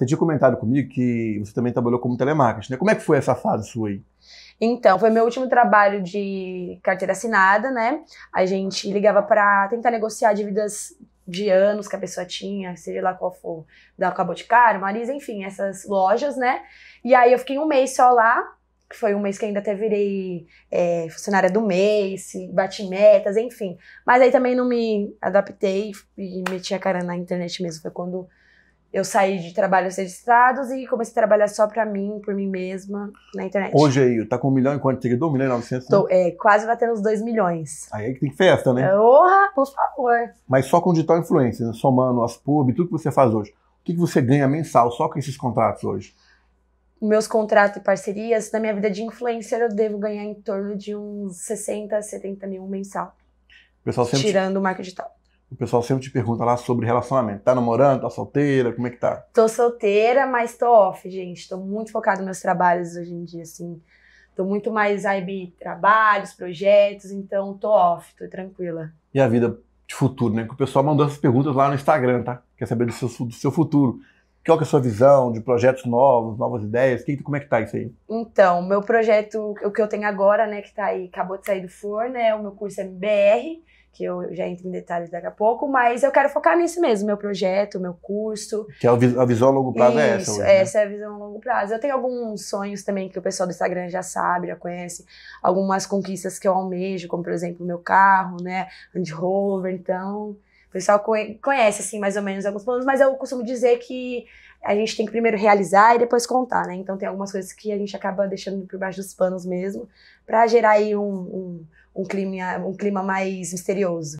Você tinha comentado comigo que você também trabalhou como telemarketing, né? Como é que foi essa fase sua aí? Então, foi meu último trabalho de carteira assinada, né? A gente ligava para tentar negociar dívidas de anos que a pessoa tinha, seja lá qual for, da Caboticário, Marisa, enfim, essas lojas, né? E aí eu fiquei um mês só lá, que foi um mês que ainda até virei é, funcionária do mês, bati metas, enfim. Mas aí também não me adaptei e meti a cara na internet mesmo. Foi quando eu saí de trabalhos registrados e comecei a trabalhar só para mim, por mim mesma, na internet. Hoje aí, tá com um milhão e quanto seguidor? Um milhão e novecentos? Tô, né? é, quase batendo os dois milhões. Aí é que tem festa, né? Porra, por favor. Mas só com digital influencer, né? somando as pub, tudo que você faz hoje. O que, que você ganha mensal só com esses contratos hoje? Meus contratos e parcerias, na minha vida de influencer, eu devo ganhar em torno de uns 60, 70 mil mensal. O pessoal sempre... Tirando o marketing digital. O pessoal sempre te pergunta lá sobre relacionamento. Tá namorando? Tá solteira? Como é que tá? Tô solteira, mas tô off, gente. Tô muito focada nos meus trabalhos hoje em dia, assim. Tô muito mais IB trabalhos, projetos, então tô off, tô tranquila. E a vida de futuro, né? Que o pessoal mandou essas perguntas lá no Instagram, tá? Quer saber do seu, do seu futuro. Qual que é a sua visão de projetos novos, novas ideias? Que, como é que tá isso aí? Então, meu projeto, o que eu tenho agora, né, que tá aí, acabou de sair do forno, é o meu curso MBR, que eu já entro em detalhes daqui a pouco, mas eu quero focar nisso mesmo, meu projeto, meu curso. Que é a visão a longo prazo Isso, é essa. Hoje, né? essa é a visão a longo prazo. Eu tenho alguns sonhos também que o pessoal do Instagram já sabe, já conhece, algumas conquistas que eu almejo, como por exemplo meu carro, né, Land Rover, então o pessoal conhece, assim, mais ou menos alguns planos, mas eu costumo dizer que a gente tem que primeiro realizar e depois contar, né? Então tem algumas coisas que a gente acaba deixando por baixo dos panos mesmo, para gerar aí um, um, um, clima, um clima mais misterioso.